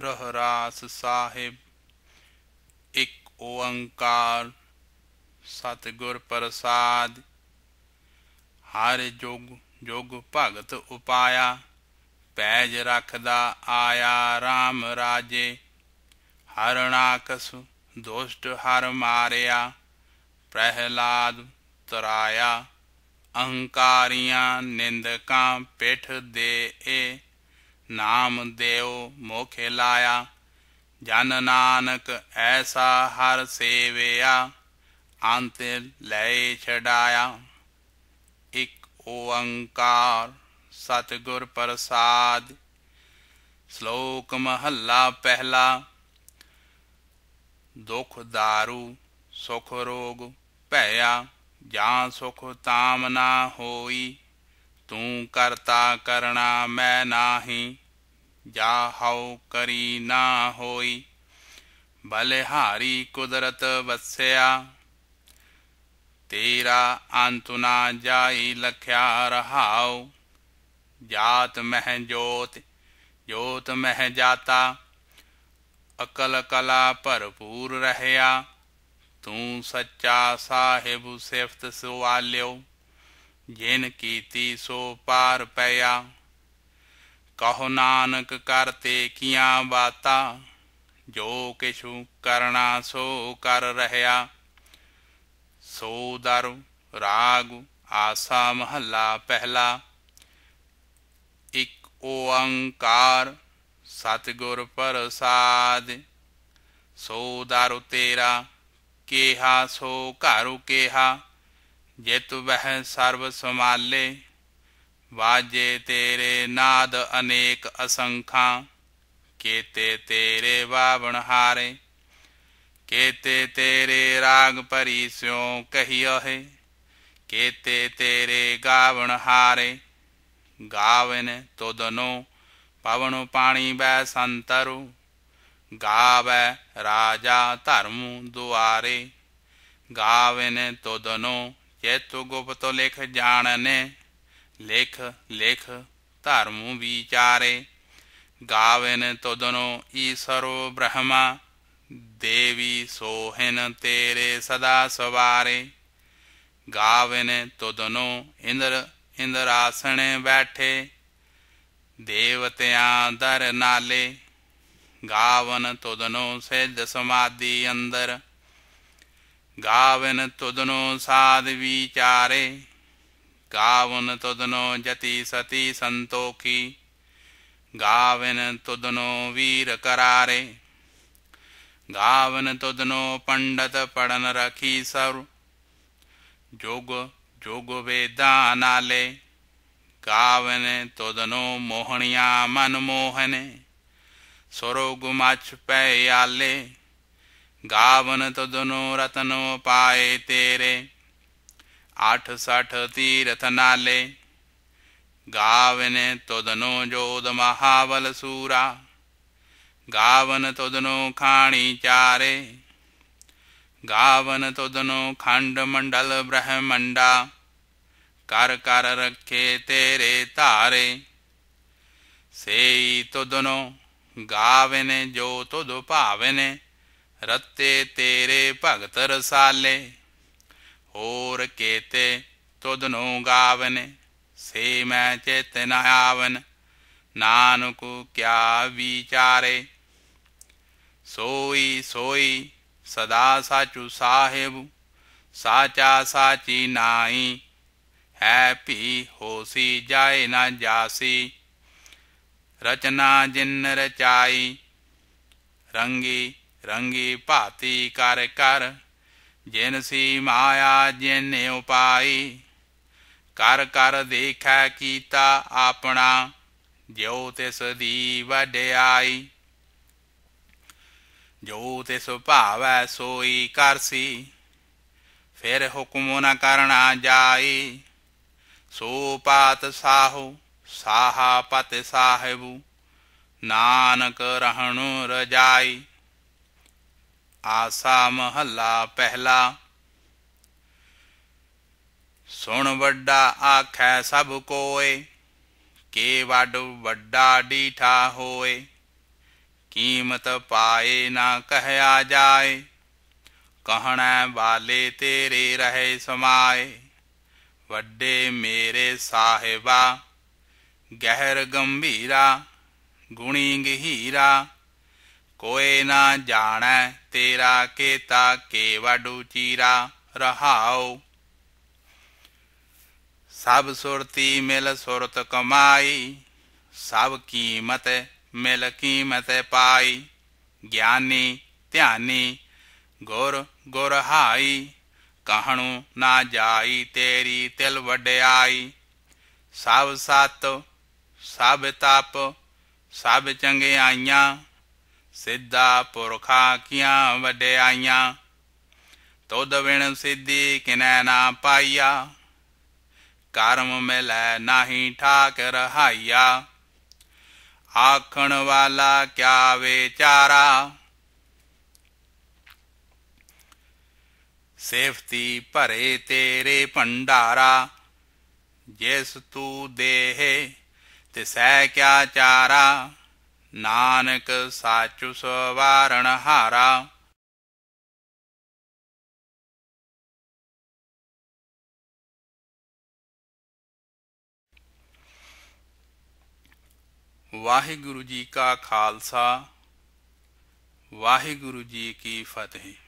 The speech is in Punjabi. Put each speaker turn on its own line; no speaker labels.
ਰਹਿਰਾਸ ਸਾਹਿਬ ਇੱਕ ਓੰਕਾਰ ਸਤਿਗੁਰ ਪ੍ਰਸਾਦ ਹਰ ਜੋਗ ਜੋਗ ਭਗਤ ਉਪਾਇਆ ਪੈਜ ਰੱਖਦਾ ਆਇਆ RAM ਰਾਜੇ ਹਰਨਾਕਸ ਦੋਸ਼ਟ ਹਰ ਮਾਰਿਆ ਪ੍ਰਹਿਲਾਦ ਤਰਾਇਆ ਅਹੰਕਾਰੀਆਂ ਨਿੰਦਕਾਂ ਪਿੱਠ ਦੇ ਏ ਨਾਮ ਦੇਉ ਮੋਖੇ ਲਾਇਆ ਜਨ ਨਾਨਕ ਐਸਾ ਹਰ ਸੇਵਿਆ ਅੰਤ ਲੈ ਛਡਾਇਆ ਇਕ ਓੰਕਾਰ ਸਤਗੁਰ ਪ੍ਰਸਾਦ ਸ਼ਲੋਕ ਮਹੱਲਾ ਪਹਿਲਾ ਦੁਖ ਦਾਰੂ ਸੁਖ ਰੋਗ ਭੈਆ ਜਾਂ ਸੁਖ ਤਾਮਨਾ ਹੋਈ ਤੂੰ ਕਰਤਾ ਕਰਣਾ ਮੈਂ ਨਾਹੀ ਜਾ ਹਉ ਕਰੀ ਨਾ ਹੋਈ ਬਲਿਹਾਰੀ ਕੁਦਰਤ ਵਸਿਆ ਤੇਰਾ ਅੰਤ ਨਾ ਜਾਈ ਲਖਿਆ ਰਹਾਉ ਜਾਤ ਮਹਿ ਜੋਤ ਜੋਤ ਮਹਿ ਜਾਤਾ ਅਕਲ ਕਲਾ ਭਰਪੂਰ ਰਹਿਆ ਤੂੰ ਸੱਚਾ ਸਾਹਿਬ ਸਿਫਤ ਸੁਆਲਿਓ जिन ती सो पार पया कहो नानक करते किया बाता जो किशु करना सो कर रहया सो दर राग आसा महला पहला इक ओंकार सतगुर प्रसाद सो दारु तेरा केहा सो कारु केहा जेतु वह सर्व समाले वाजे तेरे नाद अनेक असंखा केते तेरे वावण हारे केते तेरे राग परी स्यो कहियो है केते तेरे गावण हारे गावन तो दनो पवन पाणी बै संतरु गावै राजा धर्म दुआरे गावन तो दनो ਜੇ ਤੋ ਗੁਪਤੋ ਲੇਖ ਜਾਣਨੇ ਲੇਖ ਲੇਖ ਧਰਮ ਵਿਚਾਰੇ ਗਾਵਨ ਤਦਨੋ ਈਸ਼ਰੋ ਬ੍ਰਹਮਾ ਦੇਵੀ ਸੋਹਨ ਤੇਰੇ ਸਦਾ ਸਵਾਰੇ ਗਾਵਨ ਤਦਨੋ ਇੰਦਰ ਇੰਦਰ ਆਸਣੇ ਬੈਠੇ ਦੇਵਤਿਆਂ ਦਰ ਨਾਲੇ ਗਾਵਨ ਤਦਨੋ ਸੇਦ ਸਮਾਦੀ ਅੰਦਰ ਗਾਵਨ ਤੁਦਨੋ ਸਾਧ ਵਿਚਾਰੇ ਗਾਵਨ ਤੁਦਨੋ ਜਤੀ ਸਤੀ ਸੰਤੋਖੀ ਗਾਵਨ ਤੁਦਨੋ ਵੀਰ ਕਰਾਰੇ ਗਾਵਨ ਤੁਦਨੋ ਪੰਡਤ ਪੜਨ ਰਖੀ ਸਰ ਜੋਗ ਜੋਗ ਵੇਦਾ ਨਾਲੇ ਗਾਵਨ ਤੁਦਨੋ ਮੋਹਣਿਆ ਮਨ ਮੋਹਨੇ ਸਰੋਗ ਮਚ ਪੈ ਆਲੇ ਗਾਵਨ ਤਦਨੋ ਰਤਨੋ ਪਾਏ ਤੇਰੇ 86 ਤੀਰਥ ਨਾਲੇ ਗਾਵਨ ਤਦਨੋ ਜੋਦ ਮਹਾਵਲ ਸੂਰਾ ਗਾਵਨ ਤਦਨੋ ਖਾਣੀ ਚਾਰੇ ਗਾਵਨ ਤਦਨੋ ਖੰਡ ਮੰਡਲ ਬ੍ਰਹਮੰਡਾ ਕਰ ਕਰ ਰੱਖੇ ਤੇਰੇ ਧਾਰੇ ਸੇਈ ਤਦਨੋ ਗਾਵਨ ਜੋ ਤਦ ਭਾਵਨੇ ਰਤੇ ਤੇਰੇ ਭਗਤ ਰਸਾਲੇ ਹੋਰ ਕੇਤੇ ਤੁਧ ਨੂੰ ਗਾਵਨ ਸੇ ਮੈਂ ਚੇਤ ਨ ਆਵਨ ਨਾਨਕ ਕਿਆ ਵਿਚਾਰੇ ਸੋਈ ਸੋਈ ਸਦਾ ਸਾਚੂ ਸਾਹਿਬ ਸਾਚਾ ਸਾਚੀ ਨਾਈ ਹੈ ਭੀ ਹੋਸੀ ਜਾਏ ਨਾ ਜਾਸੀ ਰਚਨਾ ਜਿਨ ਰਚਾਈ ਰੰਗੀ ਰੰਗੀ ਭਾਤੀ ਕਰ ਕਰ ਜਿਨ ਸੀ ਮਾਇਆ ਜਿਨੇ ਉਪਾਈ ਕਰ ਕਰ ਦੇਖੈ ਕੀਤਾ ਆਪਣਾ ਜਿਉ ਤਿਸ ਦੀ ਵਡਿਆਈ ਜੋ ਤਿਸ ਭਾਵੈ ਸੋਈ ਕਰਸੀ ਫਿਰ ਹੁਕਮ ਨ ਕਰਣਾ ਜਾਈ ਸੋ ਪਾਤ ਸਾਹੁ ਸਾਹਾ ਪਤ ਸਾਹਿਬੂ ਨਾਨਕ ਰਹਿਣੁ ਰਜਾਈ ਆਸਾ ਮਹੱਲਾ ਪਹਿਲਾ ਸੁਣ ਵੱਡਾ ਆਖੈ ਸਭ ਕੋਏ ਕੇ ਵੱਡ ਵੱਡਾ ਡੀਠਾ ਹੋਏ ਕੀਮਤ ਪਾਏ ਨਾ ਕਹਿਆ ਜਾਏ ਕਹਣਾ ਵਾਲੇ ਤੇਰੇ ਰਹੇ ਸਮਾਏ ਵੱਡੇ ਮੇਰੇ ਸਾਹਿਬਾ ਗਹਿਰ ਗੰਭੀਰਾ ਗੁਣੀ ਗਹੀਰਾ ਕੋਏ ਨਾ ਜਾਣੈ ਤੇਰਾ ਕੇਤਾ ਕੇਵਡੂ ਚੀਰਾ ਰਹਾਉ ਸਭ ਸੁਰਤੀ ਮਿਲ ਸੁਰਤ ਕਮਾਈ ਸਭ ਕੀਮਤ ਮਿਲ ਕੀਮਤ ਪਾਈ ਗਿਆਨੀ ਧਿਆਨੀ ਗੁਰ ਗੁਰਹਾਈ ਕਹਣੂ ਨਾ ਜਾਈ ਤੇਰੀ ਤਿਲ ਵਡਿਆਈ ਸਭ ਸਤ ਸਭ ਤਪ ਸਭ ਚੰਗਿਆਈਆਂ ਸਿੱਧਾ ਪੁਰਖਾ ਕੀਆਂ ਵਡਿਆਈਆਂ ਤੁਧ ਵਿਣ ਸਿੱਧੀ ਕਿਨੈ ਨਾ ਪਾਈਆ ਕਰਮ ਮਿਲੈ ਨਾਹੀ ਠਾਕ ਰਹਾਈਆ ਆਖਣ ਵਾਲਾ ਕਿਆ ਵਿਚਾਰਾ ਸੇਫਤੀ ਭਰੇ ਤੇਰੇ ਭੰਡਾਰਾ ਜਿਸ ਤੂੰ ਦੇਹ ਤਿਸੈ ਕਿਆ ਚਾਰਾ नानक साचु हारा वाहिगुरु जी का खालसा वाहिगुरु जी की फतेह